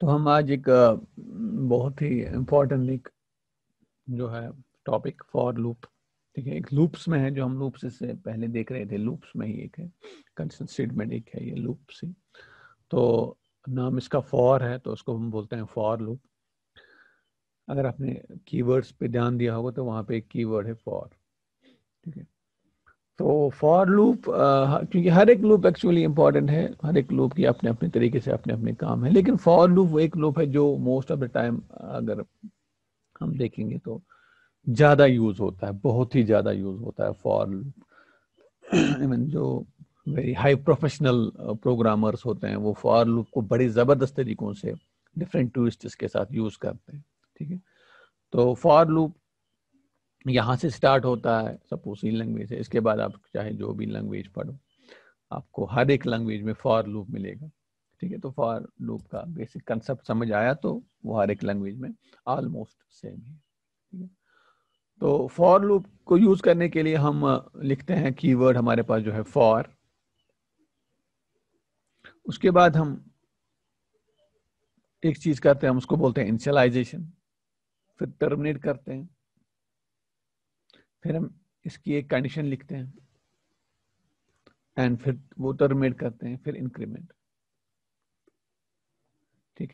तो हम आज एक बहुत ही इम्पोर्टेंट एक जो है टॉपिक फॉर लूप ठीक है एक लूप्स में है जो हम लूप्स इससे पहले देख रहे थे लूप्स में ही एक है कंडीशन स्टेटमेंट एक है ये लूप से तो नाम इसका फॉर है तो उसको हम बोलते हैं फॉर लूप अगर आपने कीवर्ड्स पे ध्यान दिया होगा तो वहाँ पे एक कीवर्ड है फॉर ठीक है तो फॉर लूप uh, हाँ, क्योंकि हर एक लूप एक्चुअली इंपॉर्टेंट है हर एक लूप की अपने अपने तरीके से अपने अपने काम है लेकिन फॉर लूप वो एक लूप है जो मोस्ट ऑफ द टाइम अगर हम देखेंगे तो ज़्यादा यूज होता है बहुत ही ज़्यादा यूज होता है फॉर लूप आई मीन जो वेरी हाई प्रोफेशनल प्रोग्रामर्स होते हैं वो फॉर लूप को बड़े ज़बरदस्त तरीकों से डिफरेंट टूरिस्ट के साथ यूज़ करते हैं ठीक है तो फॉर लूप यहाँ से स्टार्ट होता है सब उसी लैंग्वेज है इसके बाद आप चाहे जो भी लैंग्वेज पढ़ो आपको हर एक लैंग्वेज में फॉर लूप मिलेगा ठीक है तो फॉर लूप का बेसिक कंसेप्ट समझ आया तो वो हर एक लैंग्वेज में ऑलमोस्ट सेम है ठीक है तो फॉर लूप को यूज करने के लिए हम लिखते हैं कीवर्ड हमारे पास जो है फॉर उसके बाद हम एक चीज करते हैं हम उसको बोलते हैं इंशलाइजेशन फिर टर्मिनेट करते हैं फिर हम इसकी एक कंडीशन लिखते हैं एंड फिर वो टर्मिनेट करते हैं फिर इंक्रीमेंट ठीक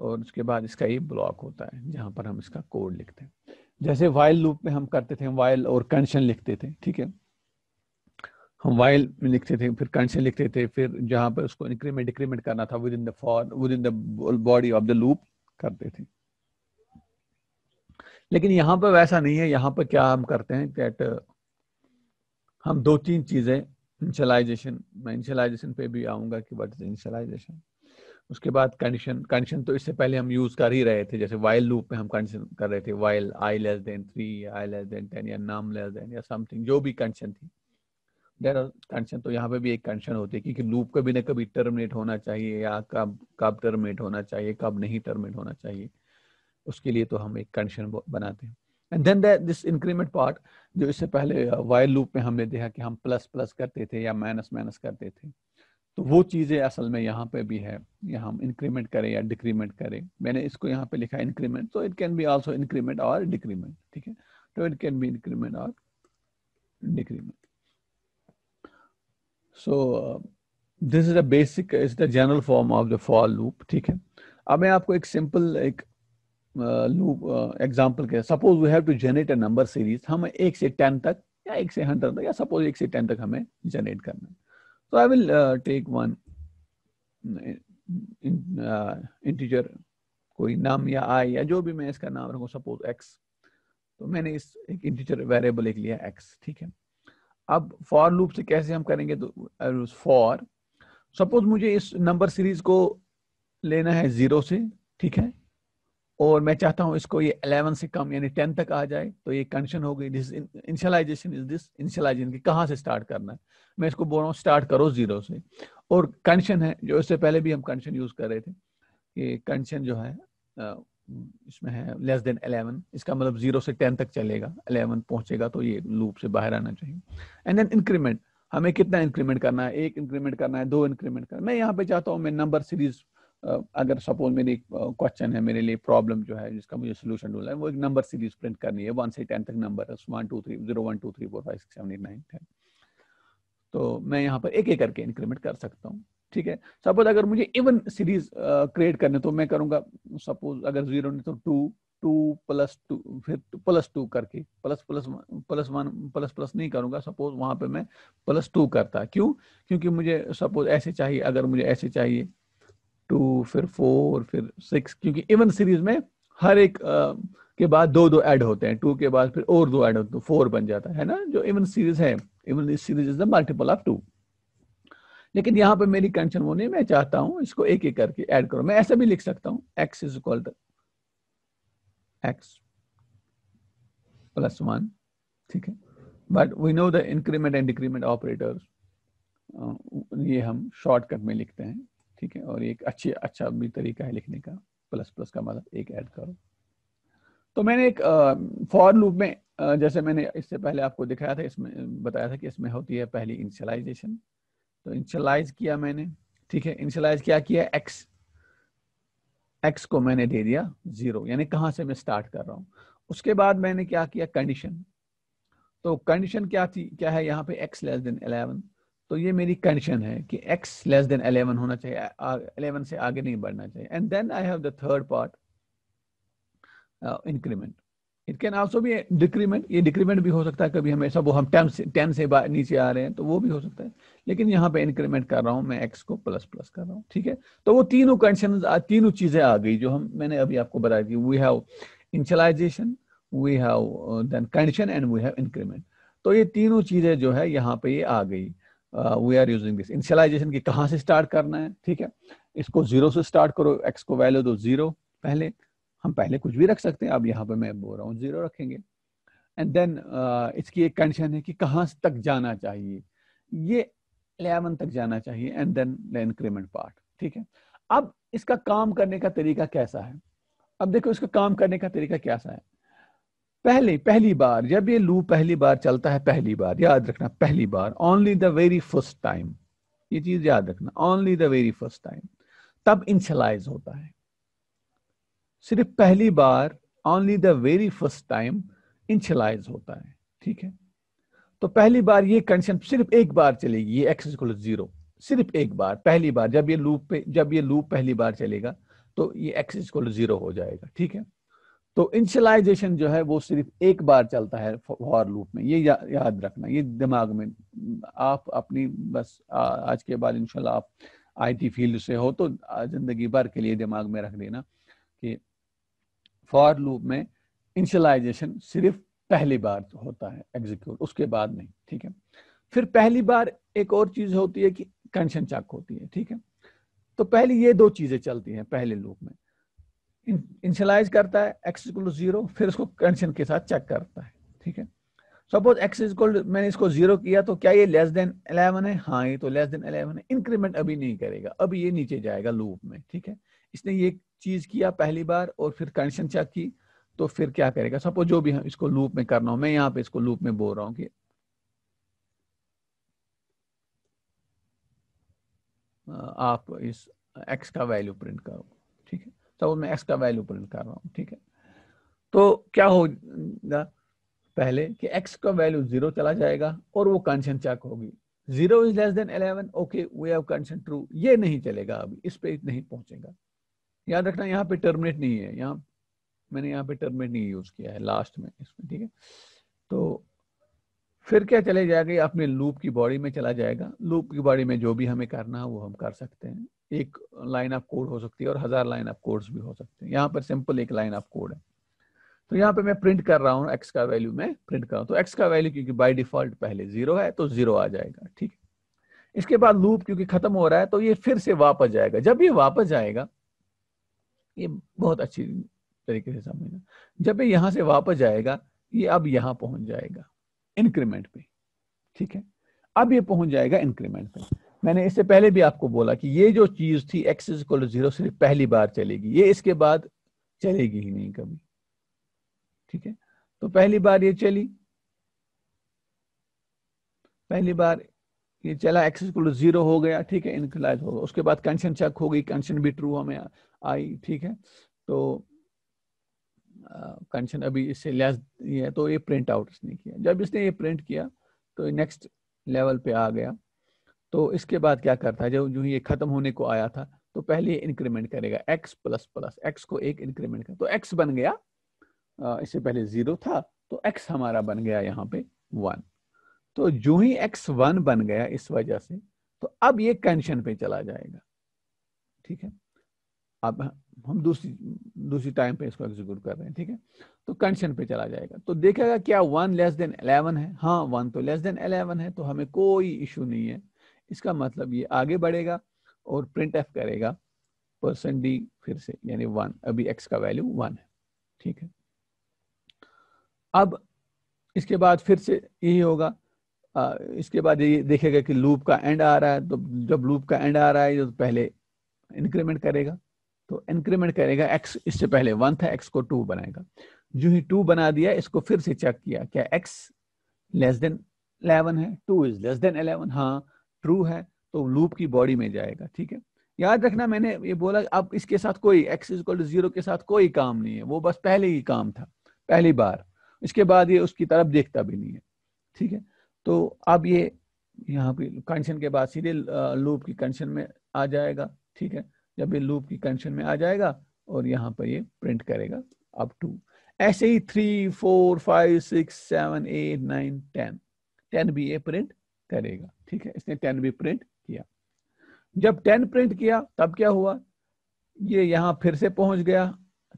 और उसके बाद इसका ये ब्लॉक होता है जहां पर हम इसका कोड लिखते हैं जैसे वाइल लूप में हम करते थे वाइल और कंडीशन लिखते थे ठीक है हम वाइल में लिखते थे फिर कंडीशन लिखते थे फिर जहां पर उसको इंक्रीमेंट डिक्रीमेंट करना था within the for within the body of the loop करते थे लेकिन यहां पर वैसा नहीं है यहां पर क्या हम करते हैं कैट uh, हम दो तीन चीज़ें इंशलाइजेशन मैं इंशलाइजेशन पे भी आऊंगा कि वट इज इंशलाइजेशन उसके बाद कंडीशन कंडीशन तो इससे पहले हम यूज़ कर ही रहे थे जैसे वाइल लूप में हम कंडीशन कर रहे थे while I less than three I less than ten या नाम लेस देन या समथिंग जो भी कंडीशन थी देर कंडीशन तो यहाँ पे भी एक कंडीशन होती है क्योंकि लूप कभी ना कभी टर्मिनेट होना चाहिए या कब कब टर्मिनेट होना चाहिए कब नहीं टर्मिनेट होना चाहिए उसके लिए तो हम एक कंडीशन बनाते हैं and then that this increment part जो इससे पहले वायर uh, लूप में हमने देखा कि हम प्लस प्लस करते थे या माइनस माइनस करते थे तो वो चीज़ें असल में यहाँ पे भी है या हम इंक्रीमेंट करें या डिक्रीमेंट करें मैंने इसको यहाँ पे लिखा इंक्रीमेंट तो it can be also increment और डिक्रीमेंट ठीक है तो इट कैन बी इंक्रीमेंट और decrement so this is the basic is the general form of the for loop ठीक है अब मैं आपको एक सिंपल एक लूप एग्जाम्पल के suppose we have to generate a number series हम एक से टेन तक या एक से हंड्रेड तक या सपोज एक से टेन तक हमें जनरेट करना है I will take one integer कोई नाम या आई या जो भी मैं इसका नाम रखूँ सपोज एक्स तो मैंने इस एक इंटीजर वेरिएबल एक लिया एक्स ठीक है अब फॉर लूप से कैसे हम करेंगे तो फॉर सपोज मुझे इस नंबर सीरीज को लेना है जीरो से ठीक है और मैं चाहता हूँ इसको ये अलेवन से कम यानी टेन तक आ जाए तो ये कंडीशन हो गई this initialization is this initialization की कहाँ से स्टार्ट करना है मैं इसको बोल रहा हूँ स्टार्ट करो जीरो से और कंडीशन है जो इससे पहले भी हम कंडीशन यूज कर रहे थे कि कंडीशन जो है इसमें है लेस देन अलेवन इसका मतलब जीरो से टेन तक चलेगा अलेवन पहुंचेगा तो ये लूप से बाहर आना चाहिए एंड देन इंक्रीमेंट हमें कितना इंक्रीमेंट करना है एक इंक्रीमेंट करना है दो इंक्रीमेंट करना है मैं यहाँ पे चाहता हूँ मैं नंबर सीरीज अगर सपोज मेरी क्वेश्चन है मेरे लिए प्रॉब्लम जो है जिसका मुझे सोल्यूशन ढूंढना है वो एक नंबर सीरीज प्रिंट करनी है वन से टेन तक नंबर है one two three zero one two three four five six seven eight nine ten तो मैं यहाँ पर एक एक करके इंक्रीमेंट कर सकता हूँ ठीक है सपोज अगर मुझे इवन सीरीज क्रिएट करने तो मैं करूंगा सपोज अगर जीरो ने तो टू टू प्लस टू फिर प्लस टू करके plus plus plus one plus plus नहीं करूंगा सपोज वहां पे मैं प्लस टू करता क्यों क्योंकि मुझे सपोज ऐसे चाहिए अगर मुझे ऐसे चाहिए टू फिर फोर फिर सिक्स क्योंकि इवन सीरीज में हर एक आ, के बाद दो दो ऐड होते हैं टू के बाद फिर और दो ऐड होते हैं तो फोर बन जाता है ना जो इवन सीरीज है even this series is the multiple of two लेकिन यहाँ पर मेरी कंशन वो नहीं मैं चाहता हूँ इसको एक एक करके ऐड करो मैं ऐसा भी लिख सकता हूँ x is equal to x plus one ठीक है but we know the increment and decrement operators ये हम शॉर्टकट में लिखते हैं ठीक है और एक अच्छी अच्छा भी तरीका है लिखने का प्लस प्लस का मतलब एक ऐड करो तो मैंने एक फॉर लूप में जैसे मैंने इससे पहले आपको दिखाया था इसमें बताया था कि इसमें होती है पहली इंशलाइजेशन तो इंशलाइज किया मैंने ठीक है इंशलाइज क्या किया एक्स एक्स को मैंने दे दिया जीरो यानी कहां से मैं स्टार्ट कर रहा हूँ उसके बाद मैंने क्या किया कंडीशन तो कंडीशन क्या थी क्या है यहाँ पे एक्स लेस देन एलेवन तो ये मेरी कंडीशन है कि x लेस देन 11 होना चाहिए 11 से आगे नहीं बढ़ना चाहिए and then I have the third part increment it can also be decrement ये डिक्रीमेंट भी हो सकता है कभी हमेशा वो हम 10 से 10 से नीचे आ रहे हैं तो वो भी हो सकता है लेकिन यहाँ पे इंक्रीमेंट कर रहा हूँ मैं एक्स को प्लस प्लस कर रहा हूँ ठीक है तो वो तीनों कंडीशन तीनों चीजें आ गई जो हम मैंने अभी आपको बताई थी we have initialization we have then condition and we have increment तो ये तीनों चीजें जो है यहाँ पे ये आ गई we are using this initialization की कहाँ से स्टार्ट करना है ठीक है इसको जीरो से स्टार्ट करो एक्स को वैल्यू दो जीरो पहले हम पहले कुछ भी रख सकते हैं अब यहाँ पे मैं बोल रहा हूँ जीरो रखेंगे एंड देन uh, इसकी एक कंडीशन है कि कहाँ तक जाना चाहिए ये इलेवन तक जाना चाहिए and then the increment part ठीक है अब इसका काम करने का तरीका कैसा है अब देखो इसका काम करने का तरीका कैसा है पहले पहली बार जब ये लू पहली बार चलता है पहली बार याद रखना पहली बार only the very first time ये चीज याद रखना only the very first time तब इंसलाइज होता है सिर्फ पहली बार only the very first time initialise होता है ठीक है तो पहली बार ये कंडीशन सिर्फ एक बार चलेगी ये एक्स इक्वल जीरो सिर्फ एक बार पहली बार जब ये लूप पे जब ये लूप पहली बार चलेगा तो ये एक्स इक्वल जीरो हो जाएगा ठीक है तो इंशलाइजेशन जो है वो सिर्फ एक बार चलता है फॉर लूप में ये या, याद रखना ये दिमाग में आप अपनी बस आ, आज के बाद इंशाल्लाह आप आईटी फील्ड से हो तो जिंदगी भर के लिए दिमाग में रख देना कि फॉर लूप में इंशलाइजेशन सिर्फ पहली बार होता है एग्जीक्यूट उसके बाद नहीं ठीक है फिर पहली बार एक और चीज होती है कि कंशन चक होती है ठीक है तो पहली ये दो चीजें चलती हैं पहले लूप में इनिशलाइज करता है एक्स इक्वल टू जीरो फिर उसको कंडीशन के साथ चेक करता है ठीक है सपोज एक्स इक्वल मैंने इसको जीरो किया तो क्या ये लेस देन अलेवन है हाँ ये तो लेस देन अलेवन है इंक्रीमेंट अभी नहीं करेगा अभी ये नीचे जाएगा लूप में ठीक है इसने ये चीज किया पहली बार और फिर कंडीशन चेक की तो फिर क्या करेगा सपोज जो भी हम इसको लूप में करना हो मैं यहाँ पे इसको लूप में बोल रहा हूँ कि आप इस एक्स का वैल्यू प्रिंट करो ठीक है तो मैं एक्स का वैल्यू प्रिंट कर रहा हूँ ठीक है तो क्या होगा पहले कि एक्स का वैल्यू जीरो चला जाएगा और वो कंडीशन चेक होगी zero is less than eleven okay we have condition true ये नहीं चलेगा अभी इस पे नहीं पहुंचेगा याद रखना यहाँ पे टर्मिनेट नहीं है यहाँ मैंने यहाँ पे टर्मिनेट नहीं यूज किया है लास्ट में इसमें ठीक है तो फिर क्या चले जाएगा अपने लूप की बॉडी में चला जाएगा लूप की बॉडी में जो भी हमें करना है वो हम कर सकते हैं एक लाइन ऑफ कोड हो सकती है और हजार लाइन ऑफ कोड्स भी हो सकते हैं यहाँ पर सिंपल एक लाइन ऑफ कोड है तो यहाँ पे मैं प्रिंट कर रहा हूँ एक्स का वैल्यू मैं प्रिंट कर रहा हूँ तो एक्स का वैल्यू क्योंकि बाई डिफॉल्ट पहले जीरो है तो जीरो आ जाएगा ठीक है इसके बाद लूप क्योंकि खत्म हो रहा है तो ये फिर से वापस जाएगा जब ये वापस जाएगा ये बहुत अच्छी तरीके से समझना जब ये यहां से वापस जाएगा ये अब यहां पहुंच जाएगा इंक्रीमेंट पे ठीक है अब ये पहुंच जाएगा इंक्रीमेंट पे मैंने इससे पहले भी आपको बोला कि ये जो चीज थी एक्स इज इक्वल जीरो सिर्फ पहली बार चलेगी ये इसके बाद चलेगी ही नहीं कभी ठीक है तो पहली बार ये चली पहली बार ये चला एक्स इक्वल जीरो हो गया ठीक है हो गया उसके बाद कंशन चेक हो गई कंशन भी ट्रू हमें आई ठीक है तो कंशन अभी इससे लेस है तो ये प्रिंट आउट इसने किया जब इसने ये प्रिंट किया तो नेक्स्ट लेवल पे आ गया तो इसके बाद क्या करता है जब जो ये खत्म होने को आया था तो पहले इंक्रीमेंट करेगा x प्लस प्लस एक्स को एक इंक्रीमेंट कर तो x बन गया इससे पहले जीरो था तो x हमारा बन गया यहाँ पे वन तो जो ही x वन बन गया इस वजह से तो अब ये कंशन पे चला जाएगा ठीक है अब हम दूसरी दूसरी टाइम पे इसको एग्जीक्यूट कर रहे हैं ठीक है तो कंडीशन पे चला जाएगा तो देखेगा क्या वन लेस देन अलेवन है हाँ वन तो लेस देन अलेवन है तो हमें कोई इशू नहीं है इसका मतलब ये आगे बढ़ेगा और प्रिंट एफ करेगा परसेंट डी फिर से यानी वन अभी एक्स का वैल्यू वन है ठीक है अब इसके बाद फिर से यही होगा आ, इसके बाद ये देखेगा कि लूप का एंड आ रहा है तो जब लूप का एंड आ रहा है तो पहले इंक्रीमेंट करेगा तो इंक्रीमेंट करेगा एक्स इससे पहले वन था एक्स को टू बनाएगा जो ही टू बना दिया इसको फिर से चेक किया क्या एक्स लेस देन इलेवन है two is less than eleven हाँ ट्रू है तो लूप की बॉडी में जाएगा ठीक है याद रखना मैंने ये बोला अब इसके साथ कोई एक्स इजक्वल टू जीरो के साथ कोई काम नहीं है वो बस पहले ही काम था पहली बार इसके बाद ये उसकी तरफ देखता भी नहीं है ठीक है तो अब ये यहाँ पे कंडीशन के बाद सीधे लूप की कंडीशन में आ जाएगा ठीक है जब ये लूप की कंडीशन में आ जाएगा और यहाँ पर ये प्रिंट करेगा अब टू ऐसे ही three four five six seven eight nine ten ten भी ये प्रिंट करेगा ठीक है इसने टेन भी प्रिंट किया जब टेन प्रिंट किया तब क्या हुआ ये यहां फिर से पहुंच गया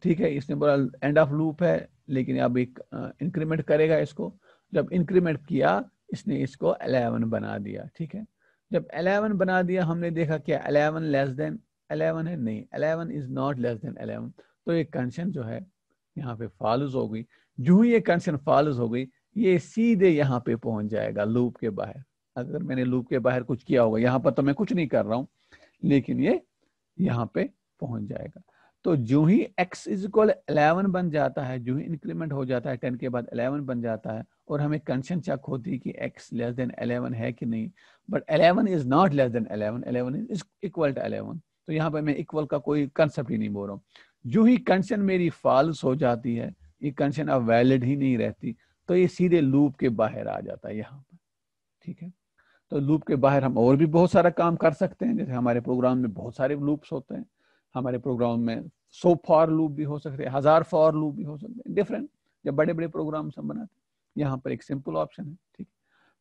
ठीक है इसने बोला एंड ऑफ लूप है लेकिन अब एक इंक्रीमेंट करेगा इसको जब इंक्रीमेंट किया इसने इसको अलेवन बना दिया ठीक है जब अलेवन बना दिया हमने देखा क्या अलेवन लेस देन अलेवन है नहीं eleven is not less than eleven तो ये कंडीशन जो है यहाँ पे फॉलोज हो गई जो ही ये कंडीशन फॉलोज हो गई ये सीधे यहाँ पे पहुंच जाएगा लूप के बाहर अगर मैंने लूप के बाहर कुछ किया होगा यहाँ पर तो मैं कुछ नहीं कर रहा हूं लेकिन ये यहाँ पे पहुंच जाएगा तो जो ही x इज इक्वल अलेवन बन जाता है जो ही इंक्रीमेंट हो जाता है टेन के बाद अलेवन बन जाता है और हमें कंशन चेक होती है कि x लेस देन अलेवन है कि नहीं but eleven is not less than eleven eleven is equal to eleven तो यहाँ पे मैं इक्वल का कोई कंसेप्ट ही नहीं बोल रहा हूँ जो ही कंशन मेरी फॉल्स हो जाती है ये कंशन अब वैलिड ही नहीं रहती तो ये सीधे लूप के बाहर आ जाता है यहाँ पर ठीक है तो लूप के बाहर हम और भी बहुत सारा काम कर सकते हैं जैसे हमारे प्रोग्राम में बहुत सारे लूप्स होते हैं हमारे प्रोग्राम में सो फॉर लूप भी हो सकते हैं हजार फॉर लूप भी हो सकते हैं डिफरेंट जब बड़े बड़े प्रोग्राम हम बनाते हैं यहाँ पर एक सिंपल ऑप्शन है ठीक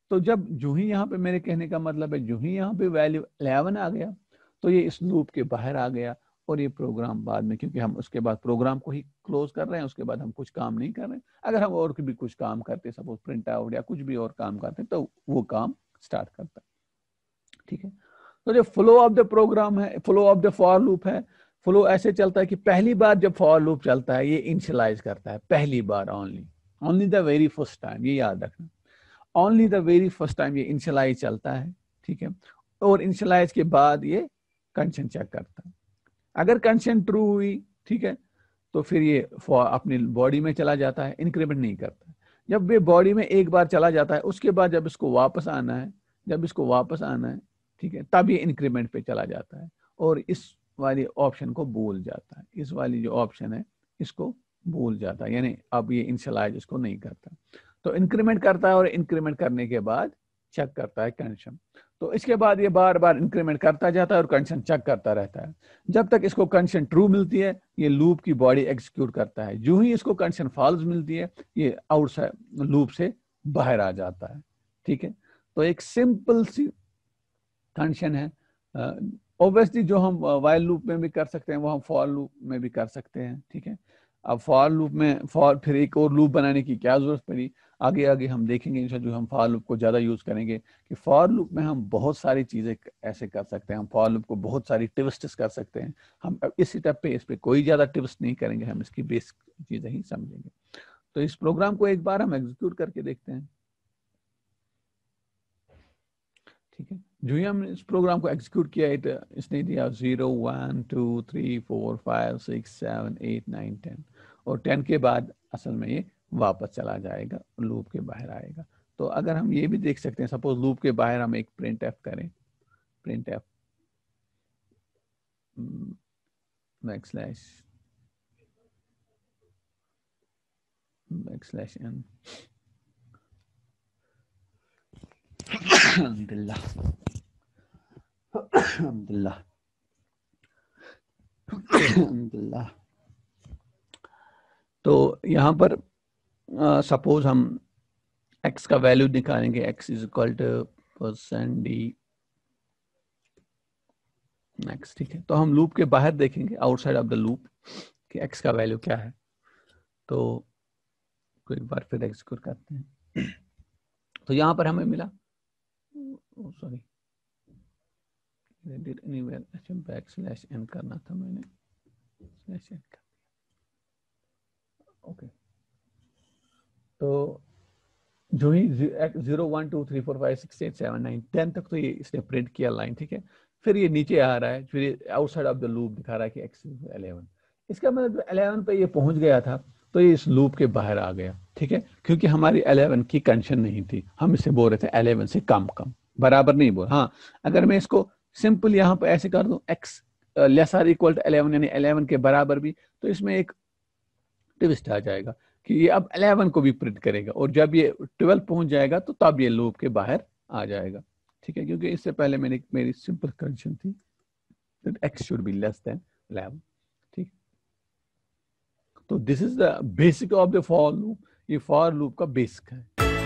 तो जब जो ही यहाँ पे मेरे कहने का मतलब है जो ही यहाँ पे वैल्यू अलेवन आ गया तो ये इस लूप के बाहर आ गया और ये प्रोग्राम बाद में क्योंकि हम उसके बाद प्रोग्राम को ही क्लोज कर रहे हैं उसके बाद हम कुछ काम नहीं कर रहे अगर हम और भी कुछ काम करते सपोज प्रिंट आउट या कुछ भी और काम करते तो वो काम स्टार्ट करता है ठीक है तो जो फ्लो ऑफ द प्रोग्राम है flow of the for loop है फ्लो ऐसे चलता है कि पहली बार जब फॉर लूप चलता है ये इनिशलाइज करता है पहली बार only only the very first time ये याद रखना only the very first time ये इनिशलाइज चलता है ठीक है और इनिशलाइज के बाद ये कंशन चेक करता है अगर कंशन ट्रू हुई ठीक है तो फिर ये अपनी बॉडी में चला जाता है इंक्रीमेंट नहीं करता जब वे बॉडी में एक बार चला जाता है उसके बाद जब इसको वापस आना है जब इसको वापस आना है ठीक है तब ये इंक्रीमेंट पे चला जाता है और इस वाली ऑप्शन को भूल जाता है इस वाली जो ऑप्शन है इसको भूल जाता है यानी अब ये इंसलाइज इसको नहीं करता तो इंक्रीमेंट करता है और इंक्रीमेंट करने के बाद चेक करता है कंडीशन तो इसके बाद ये बार बार इंक्रीमेंट करता जाता है और कंडीशन चेक करता रहता है जब तक इसको कंडीशन ट्रू मिलती है ये लूप की बॉडी एग्जीक्यूट करता है जो ही इसको कंडीशन फॉल्स मिलती है ये आउटसाइड लूप से बाहर आ जाता है ठीक है तो एक सिंपल सी कंडीशन है ऑब्वियसली जो हम वाइल लूप में भी कर सकते हैं वो हम फॉर लूप में भी कर सकते हैं ठीक है अब फॉर लूप में फॉर फिर एक और लूप बनाने की क्या जरूरत पड़ी आगे आगे हम देखेंगे इंशा जो हम फॉर लूप को ज़्यादा यूज़ करेंगे कि फॉर लूप में हम बहुत सारी चीज़ें ऐसे कर सकते हैं हम फॉर लूप को बहुत सारी ट्विस्ट्स कर सकते हैं हम इस स्टेप पे इस पे कोई ज़्यादा ट्विस्ट नहीं करेंगे हम इसकी बेसिक चीज़ें ही समझेंगे तो इस प्रोग्राम को एक बार हम एग्जीक्यूट करके देखते हैं ठीक है जो ही हम इस प्रोग्राम को एग्जीक्यूट किया इट इसने दिया zero one two three four five six seven eight nine ten और टेन के बाद असल में ये वापस चला जाएगा लूप के बाहर आएगा तो अगर हम ये भी देख सकते हैं सपोज लूप के बाहर हम एक प्रिंट एफ करें printf backslash backslash N अल्हम्दुलिल्लाह अल्हम्दुलिल्लाह तो यहाँ पर सपोज uh, हम एक्स का वैल्यू निकालेंगे x is equal to percent D next ठीक है तो हम लूप के बाहर देखेंगे आउटसाइड ऑफ द लूप कि एक्स का वैल्यू क्या है तो एक बार फिर एग्जीक्यूट करते हैं तो यहाँ पर हमें मिला सॉरी बैक स्लैश एन करना था मैंने स्लैश कर ओके तो जो ही zero one two three four five six eight seven nine ten तक तो ये इसने प्रिंट किया लाइन ठीक है फिर ये नीचे आ रहा है फिर आउटसाइड ऑफ द लूप दिखा रहा है कि एक्स एलेवन इसका मतलब अलेवन पे ये पहुंच गया था तो ये इस लूप के बाहर आ गया ठीक है क्योंकि हमारी अलेवन की कंडीशन नहीं थी हम इसे बोल रहे थे अलेवन से कम कम बराबर नहीं बोल हाँ अगर मैं इसको सिंपल यहाँ पर ऐसे कर दू x less or equal to eleven यानी अलेवन के बराबर भी तो इसमें एक ट्विस्ट आ जाएगा कि ये अब अलेवन को भी प्रिंट करेगा और जब ये ट्वेल्व पहुंच जाएगा तो तब ये लूप के बाहर आ जाएगा ठीक है क्योंकि इससे पहले मैंने मेरी सिंपल कंडीशन थी x should be less than eleven ठीक तो this is the basic of the for loop ये फॉर लूप का बेसिक है